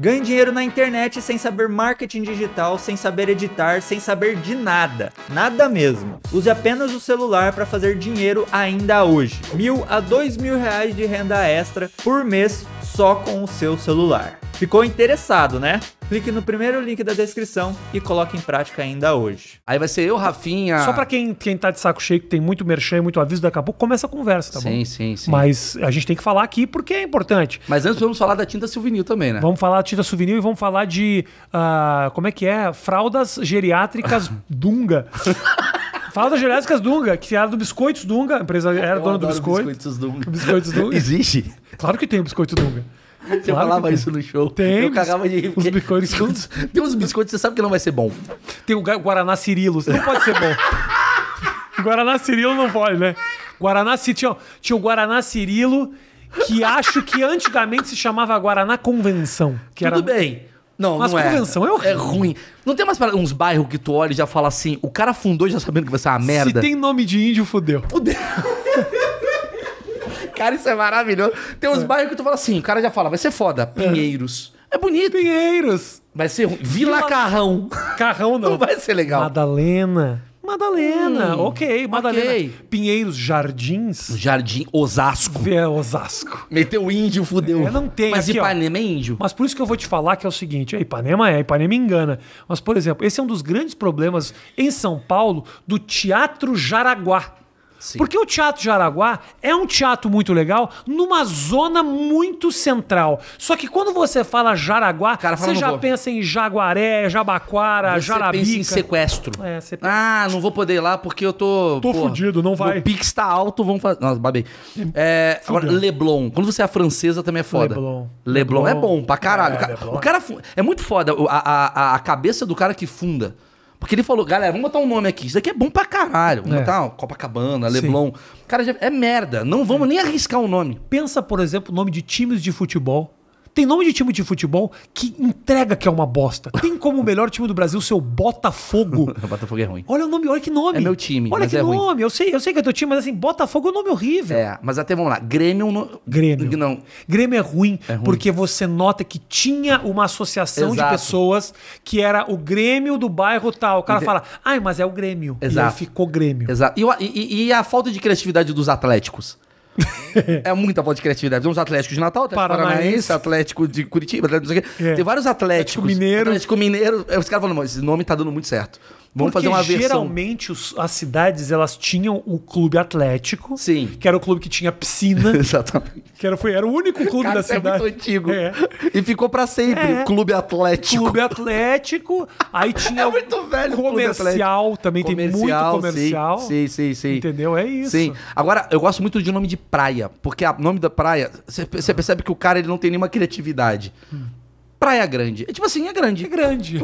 Ganhe dinheiro na internet sem saber marketing digital, sem saber editar, sem saber de nada. Nada mesmo. Use apenas o celular para fazer dinheiro ainda hoje. Mil a dois mil reais de renda extra por mês só com o seu celular. Ficou interessado, né? clique no primeiro link da descrição e coloque em prática ainda hoje. Aí vai ser eu, Rafinha. Só para quem, quem tá de saco cheio, que tem muito merchan, muito aviso, daqui a pouco começa a conversa, tá sim, bom? Sim, sim, sim. Mas a gente tem que falar aqui porque é importante. Mas antes vamos falar da tinta souvenir também, né? Vamos falar da tinta souvenir e vamos falar de. Uh, como é que é? Fraldas geriátricas Dunga. Fraldas geriátricas Dunga, que era do Biscoitos Dunga, a empresa era eu dona do Biscoito. Biscoitos Dunga. Biscoitos Dunga. Existe? Claro que tem o Biscoito Dunga. Você claro falava isso no show. Tem. Eu cagava de rir. Os biscoitos. Tem uns, tem uns biscoitos, você sabe que não vai ser bom. Tem o Guaraná Cirilo, não pode ser bom. Guaraná Cirilo não pode, né? Guaraná Cirilo. tinha o Guaraná Cirilo, que acho que antigamente se chamava Guaraná Convenção. Que Tudo era... bem. Não, Mas não é. convenção é, é horrível. É ruim. Não tem mais uns bairros que tu olha e já fala assim, o cara fundou já sabendo que vai ser uma merda. Se tem nome de índio, fudeu. Fudeu. Cara, isso é maravilhoso. Tem uns é. bairros que tu fala assim, o cara já fala, vai ser foda. É. Pinheiros. É bonito. Pinheiros. Vai ser ruim. Vila, Vila Carrão. Carrão não. Não vai ser legal. Madalena. Madalena, hum, ok. Madalena. Okay. Pinheiros, Jardins. Jardim, Osasco. É, Osasco. Meteu índio, fudeu. É, não tem. Mas aqui, Ipanema ó, é índio. Mas por isso que eu vou te falar que é o seguinte: é, Ipanema é, Ipanema engana. Mas, por exemplo, esse é um dos grandes problemas em São Paulo do Teatro Jaraguá. Sim. Porque o Teatro de Araguá é um teatro muito legal, numa zona muito central. Só que quando você fala Jaraguá, Cara, fala, você já vou. pensa em Jaguaré, Jabaquara, você Jarabica. pensa em sequestro. É, você pensa... Ah, não vou poder ir lá porque eu tô... Tô fudido, não vai. O Pix tá alto, vamos fazer... Nossa, babei. É, agora, Leblon. Quando você é francesa, também é foda. Leblon. Leblon, é Leblon é bom pra caralho. É, o, cara, o cara... É muito foda a, a, a cabeça do cara que funda... Porque ele falou, galera, vamos botar um nome aqui. Isso aqui é bom pra caralho. Vamos é. botar ó, Copacabana, Leblon. Sim. Cara, é merda. Não vamos é. nem arriscar o um nome. Pensa, por exemplo, o nome de times de futebol tem nome de time de futebol que entrega que é uma bosta. Tem como o melhor time do Brasil ser o Botafogo. o Botafogo é ruim. Olha o nome, olha que nome. É meu time. Olha que é nome. Ruim. Eu sei, eu sei que é teu time, mas assim, Botafogo é um nome horrível. É, mas até vamos lá. Grêmio no... Grêmio. Não. Grêmio é ruim, é ruim, porque você nota que tinha uma associação Exato. de pessoas que era o Grêmio do bairro tal. O cara fala, ai, mas é o Grêmio. Exato. E aí ficou Grêmio. Exato. E, e, e a falta de criatividade dos atléticos? é muita falta de criatividade. Temos uns Atléticos de Natal, Atlético Paranaense, Paranaense Atlético de Curitiba, Atlético, não sei o quê. É. Tem vários Atléticos. Atlético Mineiro. Atlético Mineiro. Os caras falam, mas esse nome tá dando muito certo. Vamos Porque fazer uma versão. Geralmente as cidades elas tinham o clube atlético, Sim. que era o clube que tinha piscina. Exatamente. Que era, foi, era o único clube Cara, da é cidade. É muito antigo. É. E ficou para sempre, é. clube atlético. Clube atlético. Aí tinha é muito velho comercial, também comercial, tem muito comercial. Sim, sim, sim. Entendeu? É isso. Sim. Agora eu gosto muito de nome de praia, porque o nome da praia, você percebe que o cara ele não tem nenhuma criatividade. Hum. Praia Grande. É tipo assim, é grande. É grande.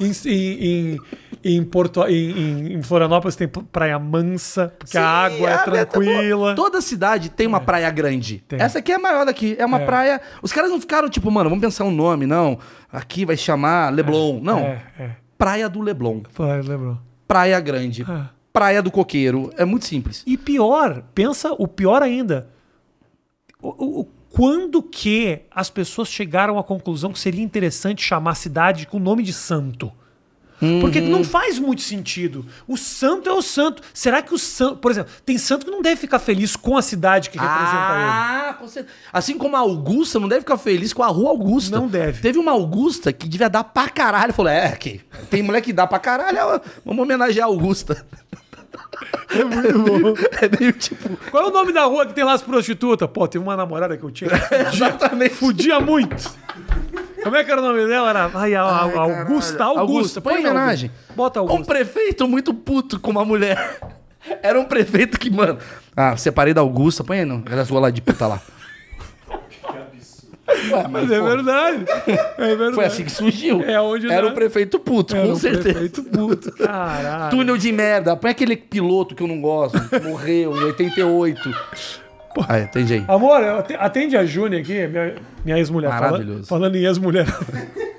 em, em, em, Porto, em, em, Florianópolis tem Praia Mansa, porque Sim, é a água é, é tranquila. Toda cidade tem uma é. praia grande. Tem. Essa aqui é a maior daqui. É uma é. praia. Os caras não ficaram tipo, mano, vamos pensar um nome, não. Aqui vai chamar Leblon. É. Não. É, praia do Leblon. Praia do Leblon. Praia Grande. Praia do Coqueiro. É muito simples. E pior, pensa o pior ainda. o, o quando que as pessoas chegaram à conclusão que seria interessante chamar a cidade com o nome de santo? Uhum. Porque não faz muito sentido. O santo é o santo. Será que o santo. Por exemplo, tem santo que não deve ficar feliz com a cidade que representa ah, ele. Ah, com certeza. Assim como a Augusta não deve ficar feliz com a Rua Augusta. Não deve. Teve uma Augusta que devia dar pra caralho. Falou: é, aqui. Tem mulher que dá pra caralho. Vamos é homenagear a Augusta. É muito é bom. É meio tipo. Qual é o nome da rua que tem lá as prostitutas? Pô, tem uma namorada que eu tinha. Fudia, Exatamente. Fudia muito. Como é que era o nome dela? Era ai, Augusta, Augusta. Augusta. Põe, Põe homenagem. Augusta. Bota Augusta. Um prefeito muito puto com uma mulher. Era um prefeito que, mano. Ah, separei da Augusta. Põe aí, não. Era a lá de puta lá. Ué, mas, é, verdade. é, verdade. Foi assim que surgiu. É onde Era o prefeito puto, Era com certeza. prefeito puto, caralho. Túnel de merda. Põe aquele piloto que eu não gosto, morreu em 88. Pô. Ah, atende aí. Amor, atende a Júnia aqui, minha, minha ex-mulher. Maravilhoso. Fala, falando em ex-mulher.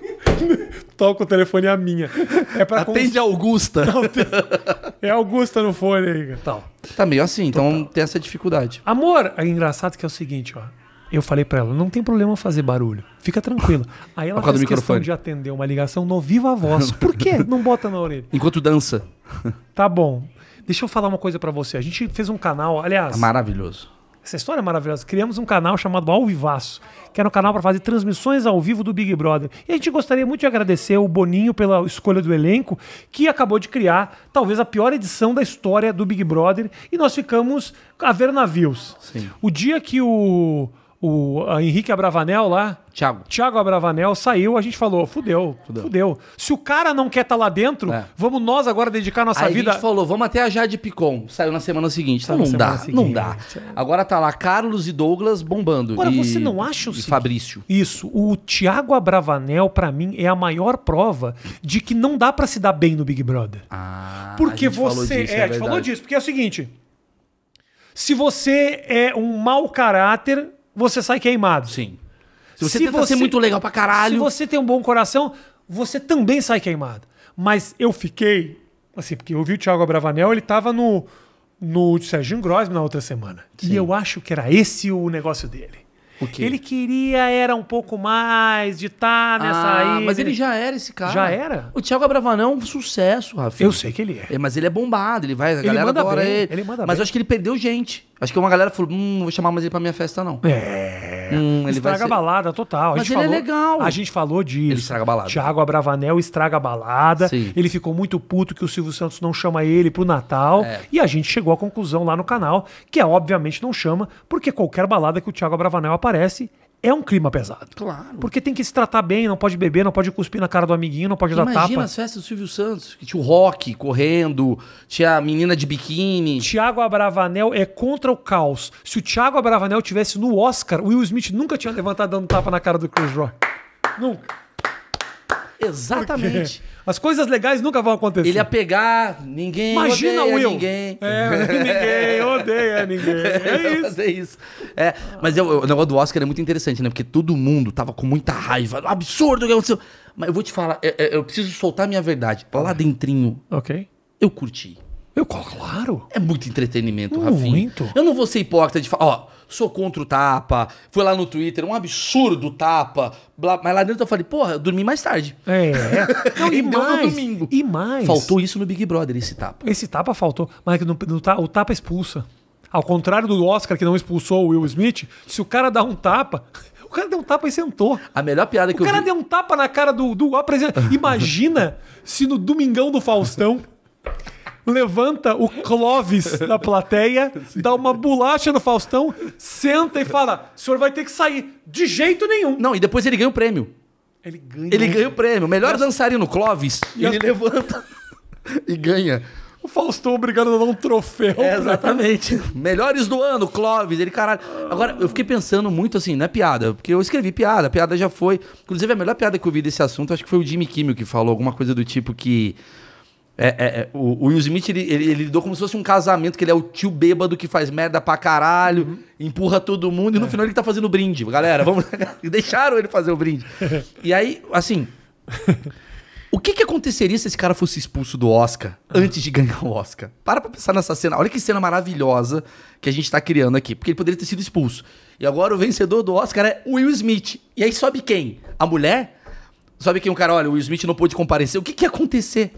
Toca o telefone é a minha. É pra Atende cons... Augusta. Não, tem... É Augusta no fone aí, Tal. Tá. tá meio assim, então Total. então tem essa dificuldade. Amor, é engraçado que é o seguinte, ó. Eu falei para ela, não tem problema fazer barulho, fica tranquila. Aí ela fez questão de atender uma ligação no viva voz. Por quê? Não bota na orelha. Enquanto dança. Tá bom. Deixa eu falar uma coisa para você. A gente fez um canal, aliás. É maravilhoso. Essa história é maravilhosa. Criamos um canal chamado Ao Vivaço, que era um canal para fazer transmissões ao vivo do Big Brother. E a gente gostaria muito de agradecer o Boninho pela escolha do elenco, que acabou de criar talvez a pior edição da história do Big Brother. E nós ficamos a ver navios. Sim. O dia que o o Henrique Abravanel lá. Thiago. Thiago Abravanel saiu, a gente falou, fudeu, fudeu. fudeu. Se o cara não quer estar tá lá dentro, é. vamos nós agora dedicar nossa Aí vida. A gente falou, vamos até a Jade Picon. Saiu na semana seguinte. não, semana dá, seguinte. não dá, Agora tá lá Carlos e Douglas bombando. Agora, e, você não acha o seguinte, Fabrício. Isso. O Thiago Abravanel, para mim, é a maior prova de que não dá para se dar bem no Big Brother. Ah, porque a você. Disso, é, é a gente falou disso, porque é o seguinte. Se você é um mau caráter, você sai queimado. Sim. Se você se tenta você, ser muito legal pra caralho. Se você tem um bom coração, você também sai queimado. Mas eu fiquei, assim, porque eu vi o Thiago Abravanel, ele tava no, no Serginho Grossman na outra semana. Sim. E eu acho que era esse o negócio dele. Ele queria era um pouco mais de estar tá nessa ah, aí. Mas ele já era esse cara. Já era? O Thiago Abravanel é um sucesso, Rafinha. Eu sei que ele é. é. Mas ele é bombado, ele vai, a ele galera adora bem, ele. ele manda mas bem. acho que ele perdeu gente. Acho que uma galera falou: hum, não vou chamar mais ele pra minha festa, não. É. Hum, ele estraga ser... a balada total. Mas ele é falou, é legal. A gente falou disso. Ele estraga a balada. Tiago Abravanel estraga a balada. Sim. Ele ficou muito puto que o Silvio Santos não chama ele pro Natal. É. E a gente chegou à conclusão lá no canal, que é obviamente não chama, porque qualquer balada que o Tiago Abravanel aparece, é um clima pesado. Claro. Porque tem que se tratar bem, não pode beber, não pode cuspir na cara do amiguinho, não pode Imagina dar tapa. Imagina as festas do Silvio Santos, que tinha o rock correndo, tinha a menina de biquíni. Tiago Abravanel é contra o caos. Se o Tiago Abravanel tivesse no Oscar, o Will Smith nunca tinha levantado dando tapa na cara do Chris Rock. Nunca. Exatamente. As coisas legais nunca vão acontecer. Ele ia pegar, ninguém Imagina odeia o Will. ninguém. É, ninguém odeia ninguém. É isso. É isso. É, mas eu, eu, o negócio do Oscar é muito interessante, né? Porque todo mundo tava com muita raiva. Absurdo o que aconteceu. Mas eu vou te falar, eu, é, é, eu preciso soltar minha verdade. Lá dentrinho. Ok. Eu curti. Eu, claro. É muito entretenimento, Rafinha. Muito. Eu não vou ser hipócrita de falar, ó sou contra o tapa, foi lá no Twitter, um absurdo tapa. Blá, mas lá dentro eu falei, porra, eu dormi mais tarde. É. é. Não, e, mais, no domingo. E mais. Faltou isso no Big Brother, esse tapa. Esse tapa faltou. Mas é no, no, o tapa expulsa. Ao contrário do Oscar, que não expulsou o Will Smith, se o cara dá um tapa, o cara deu um tapa e sentou. A melhor piada o que eu vi. O cara deu um tapa na cara do, do apresentador. Imagina se no Domingão do Faustão levanta o Clóvis da plateia, Sim. dá uma bolacha no Faustão, senta e fala: o senhor vai ter que sair. De jeito nenhum. Não, e depois ele ganha o prêmio. Ele ganha. Ele ganha o prêmio. Melhor dançarino Clóvis. E ele as... levanta e ganha. O Faustão obrigado a dar um troféu. É, exatamente. Melhores do ano, Clóvis. Ele, caralho. Agora, eu fiquei pensando muito assim, não é piada, porque eu escrevi piada, a piada já foi. Inclusive, a melhor piada que eu vi desse assunto, acho que foi o Jimmy Kimmel que falou alguma coisa do tipo que é, é, é, o, o Will Smith, ele, ele, ele, lidou como se fosse um casamento, que ele é o tio bêbado que faz merda pra caralho, uhum. empurra todo mundo, e no é. final ele tá fazendo brinde. Galera, vamos. deixaram ele fazer o brinde. E aí, assim. o que, que aconteceria se esse cara fosse expulso do Oscar antes de ganhar o Oscar? Para pra pensar nessa cena. Olha que cena maravilhosa que a gente tá criando aqui. Porque ele poderia ter sido expulso. E agora o vencedor do Oscar é o Will Smith. E aí sobe quem? A mulher? Sobe quem o cara, olha, o Will Smith não pôde comparecer. O que, que ia acontecer?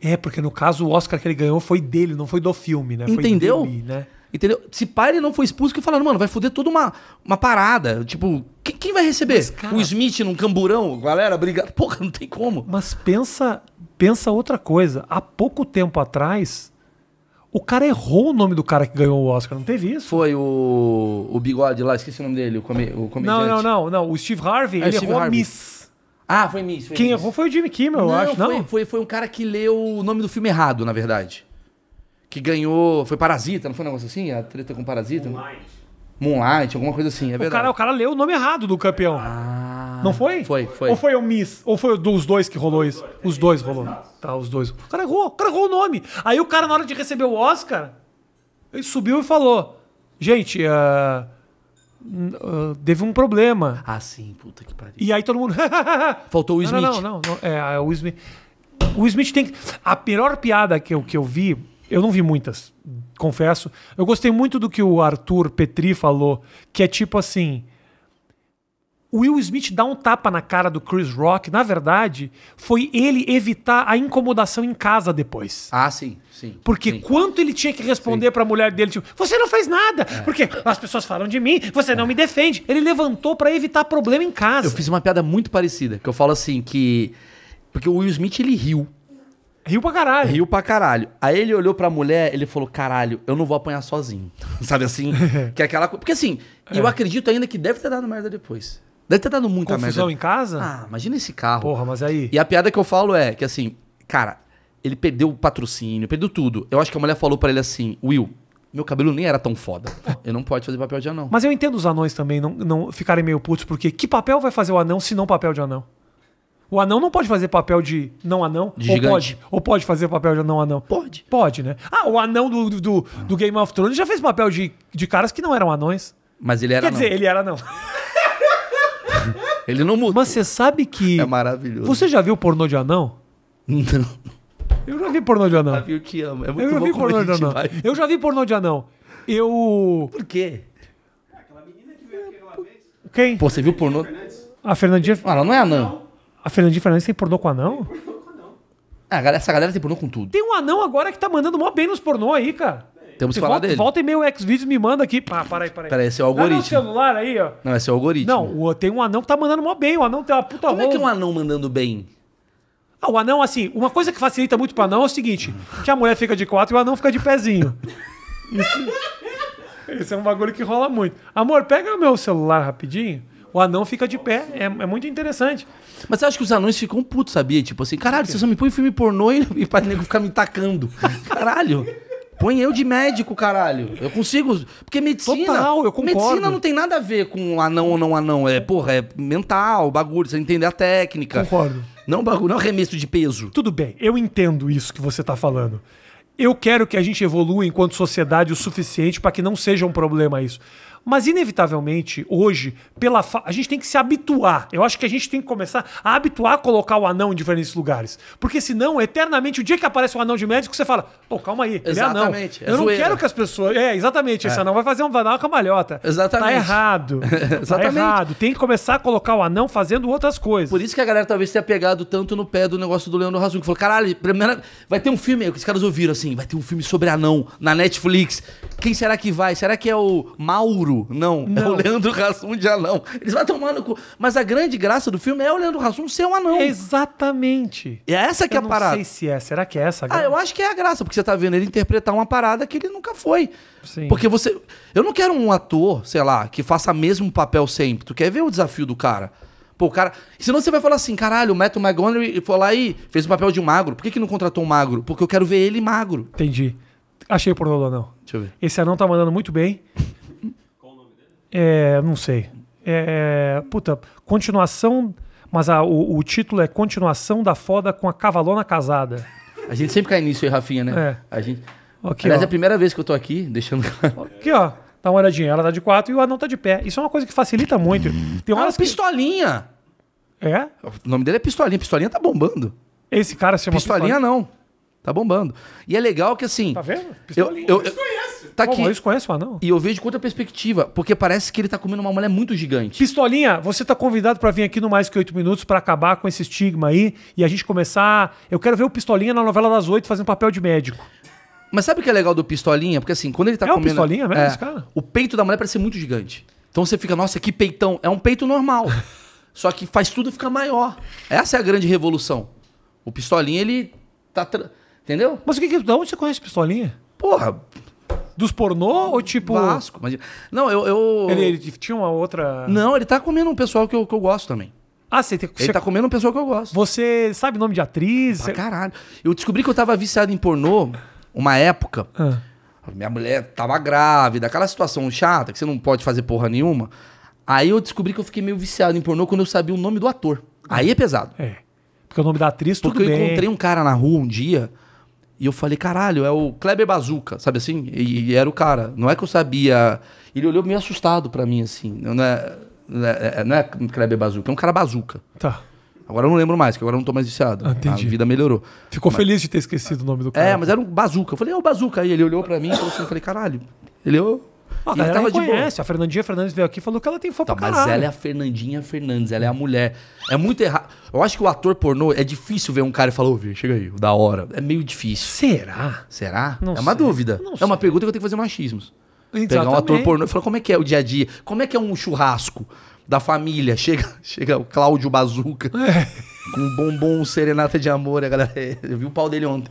É, porque no caso o Oscar que ele ganhou foi dele, não foi do filme, né? Foi Entendeu? Dele, né? Entendeu? Se pai ele não foi expulso, que falaram, mano, vai foder toda uma, uma parada. Tipo, quem, quem vai receber? Mas, cara, o Smith num camburão? Galera, obrigado. Porra, não tem como. Mas pensa, pensa outra coisa. Há pouco tempo atrás, o cara errou o nome do cara que ganhou o Oscar, não teve isso? Foi o, o bigode lá, esqueci o nome dele, o, o comediante. Não, não, não, não. O Steve Harvey, é, ele Steve errou Harvey. a Miss. Ah, foi Miss. Foi Quem Miss. errou foi o Jimmy Kimmel, eu acho, não? Foi, foi um cara que leu o nome do filme errado, na verdade. Que ganhou. Foi Parasita, não foi um negócio assim? A treta com Parasita? Moonlight. Moonlight, alguma coisa assim, é verdade. O cara, o cara leu o nome errado do campeão. Ah, não foi? Foi, foi. Ou foi o Miss? Ou foi dos dois que rolou isso? Os dois é rolou. Tá, os dois. O cara errou, o cara errou o nome. Aí o cara, na hora de receber o Oscar, ele subiu e falou: Gente, uh, Uh, teve um problema. Ah, sim, puta que pariu. E aí todo mundo. Faltou o Smith. Não, não, não. É, não, É, o Smith. O Smith tem. A pior piada que eu, que eu vi, eu não vi muitas, confesso. Eu gostei muito do que o Arthur Petri falou, que é tipo assim o Will Smith dar um tapa na cara do Chris Rock, na verdade, foi ele evitar a incomodação em casa depois. Ah, sim, sim. Porque sim. quanto ele tinha que responder para a mulher dele, tipo, você não fez nada, é. porque as pessoas falam de mim, você é. não me defende. Ele levantou para evitar problema em casa. Eu fiz uma piada muito parecida, que eu falo assim que porque o Will Smith ele riu. Riu pra caralho. Riu pra caralho. Aí ele olhou pra mulher, ele falou: caralho, eu não vou apanhar sozinho. Sabe assim? que é aquela coisa. Porque assim, é. eu acredito ainda que deve ter dado merda depois. Deve ter dado muita Confusão merda. em casa? Ah, imagina esse carro. Porra, mas aí. E a piada que eu falo é que assim, cara, ele perdeu o patrocínio, perdeu tudo. Eu acho que a mulher falou para ele assim: Will, meu cabelo nem era tão foda. Eu não posso fazer papel de anão. Mas eu entendo os anões também não, não ficarem meio putos, porque que papel vai fazer o anão se não papel de anão? O anão não pode fazer papel de não anão? De ou gigante. pode? Ou pode fazer papel de não anão? Pode. Pode, né? Ah, o anão do, do, do Game of Thrones já fez papel de, de caras que não eram anões. Mas ele era Quer anão. dizer, ele era anão. Ele não mudou. Mas você sabe que. É maravilhoso. Você já viu pornô de anão? Não. Eu já vi pornô de anão. Eu te amo. É muito eu já vi pornô de anão. Vai. Eu já vi pornô de anão. Eu. Por quê? Aquela menina que veio aqui aquela vez. Quem? Pô, você viu pornô? A Fernandinha. Ah, ela não é anão. A Fernandinha Fernandes tem pornô com anão? Tem pornô com anão. essa galera tem pornô com tudo. Tem um anão agora que tá mandando mó bem nos pornô aí, cara. Temos que falar volta, dele. Volta e meio o Xvideos me manda aqui. Pá, para aí, para aí. Peraí, esse é o tá algoritmo. Não, celular aí, ó. Não, esse é o algoritmo. Não, o, tem um anão que tá mandando mó bem. O anão tem uma puta Como é que é um anão mandando bem? Ah, o anão, assim, uma coisa que facilita muito pro anão é o seguinte: que a mulher fica de quatro e o anão fica de pezinho. esse é um bagulho que rola muito. Amor, pega o meu celular rapidinho. O anão fica de pé. É, é muito interessante. Mas você acha que os anões ficam putos, sabia? Tipo assim, caralho, você só me põe filme pornô e, e pra nego ficar me tacando. Caralho. Põe eu de médico, caralho. Eu consigo. Porque medicina. Total, eu concordo. Medicina não tem nada a ver com anão ou não anão. É, porra, é mental, bagulho, você entender a técnica. Concordo. Não é bagulho, não arremesso é de peso. Tudo bem, eu entendo isso que você tá falando. Eu quero que a gente evolua enquanto sociedade o suficiente para que não seja um problema isso. Mas, inevitavelmente, hoje, pela fa... a gente tem que se habituar. Eu acho que a gente tem que começar a habituar a colocar o anão em diferentes lugares. Porque, senão, eternamente, o dia que aparece um anão de médico, você fala: pô, oh, calma aí, ele é anão. Exatamente. É Eu é não zoeira. quero que as pessoas. É, exatamente. É. Esse anão vai fazer um anão camalhota. Tá exatamente. Tá errado. exatamente. Tá errado. Tem que começar a colocar o anão fazendo outras coisas. Por isso que a galera talvez tenha pegado tanto no pé do negócio do Leandro Razum, que falou: caralho, primeira... vai ter um filme. Os caras ouviram assim: vai ter um filme sobre anão na Netflix. Quem será que vai? Será que é o Mauro? Não, não. é o Leandro Rassum de anão. Eles vão tomando, cu. Mas a grande graça do filme é o Leandro Rassum ser um anão. Exatamente. E é essa eu que é a parada. Eu não sei se é. Será que é essa? Ah, eu acho que é a graça, porque você tá vendo ele interpretar uma parada que ele nunca foi. Sim. Porque você... Eu não quero um ator, sei lá, que faça o mesmo papel sempre. Tu quer ver o desafio do cara? Pô, o cara. Senão você vai falar assim, caralho, o Matt Montgomery foi lá e fez o papel de um magro. Por que, que não contratou um magro? Porque eu quero ver ele magro. Entendi. Achei o pornô do anão. Deixa eu ver. Esse anão tá mandando muito bem. É, não sei. É, é, puta, continuação. Mas a, o, o, título é Continuação da Foda com a Cavalona Casada. A gente sempre cai nisso aí, Rafinha, né? É. A gente... Aqui, Aliás, é ó. é a primeira vez que eu tô aqui, deixando. Aqui, ó. Dá uma olhadinha. Ela tá de quatro e o anão tá de pé. Isso é uma coisa que facilita muito. Tem ah, horas ah, que... pistolinha! É? O nome dele é Pistolinha. Pistolinha tá bombando. Esse cara se chama Pistolinha, Pistolinha. não. Tá bombando. E é legal que assim. Tá vendo? Pistolinha. Eu, eu, eu... Tá aqui. Maurício conhece o anão? E eu vejo com outra perspectiva, porque parece que ele tá comendo uma mulher muito gigante. Pistolinha, você tá convidado para vir aqui no Mais Que Oito Minutos para acabar com esse estigma aí e a gente começar... Eu quero ver o Pistolinha na novela das oito fazendo papel de médico. Mas sabe o que é legal do Pistolinha? Porque assim, quando ele tá é comendo... É o Pistolinha mesmo, é, esse cara? O peito da mulher parece ser muito gigante. Então você fica, nossa, que peitão. É um peito normal. Só que faz tudo ficar maior. Essa é a grande revolução. O Pistolinha, ele tá... Tra... Entendeu? Mas o que, que... Da onde você conhece Pistolinha? Porra, dos pornô ou tipo. Vasco. Mas... Não, eu. eu... Ele, ele tinha uma outra. Não, ele tá comendo um pessoal que eu, que eu gosto também. Ah, você, tem... Ele tá comendo um pessoal que eu gosto. Você sabe nome de atriz? Pra você... caralho. Eu descobri que eu tava viciado em pornô uma época. Ah. Minha mulher tava grávida, aquela situação chata que você não pode fazer porra nenhuma. Aí eu descobri que eu fiquei meio viciado em pornô quando eu sabia o nome do ator. Ah. Aí é pesado. É. Porque o nome da atriz, tudo Porque eu bem. encontrei um cara na rua um dia e eu falei, caralho, é o Kleber Bazuca, sabe assim? E, e era o cara. Não é que eu sabia. Ele olhou meio assustado para mim, assim. Não é, não é, é não é Kleber Bazuca, é um cara bazuca. Tá. Agora eu não lembro mais, que agora eu não tô mais viciado. Ah, entendi. A vida melhorou. Ficou mas... feliz de ter esquecido o nome do é, cara. É, mas era um bazuca. Eu falei, é o bazuca. Aí ele olhou para mim e falou assim: eu falei, caralho. Ele, ô, e ela conhece. A Fernandinha Fernandes veio aqui e falou que ela tem fã tá, pra mas ela é a Fernandinha Fernandes, ela é a mulher. É muito errado. Eu acho que o ator pornô é difícil ver um cara e falar, ô, chega aí, da hora. É meio difícil. Será? Será? Não é uma sei. dúvida. Não é sei. uma pergunta que eu tenho que fazer machismo. Exatamente. Pegar um ator pornô e falar como é que é o dia a dia, como é que é um churrasco da família. Chega, chega o Cláudio Bazuca é. com bombom, serenata de amor, a galera. Eu vi o pau dele ontem.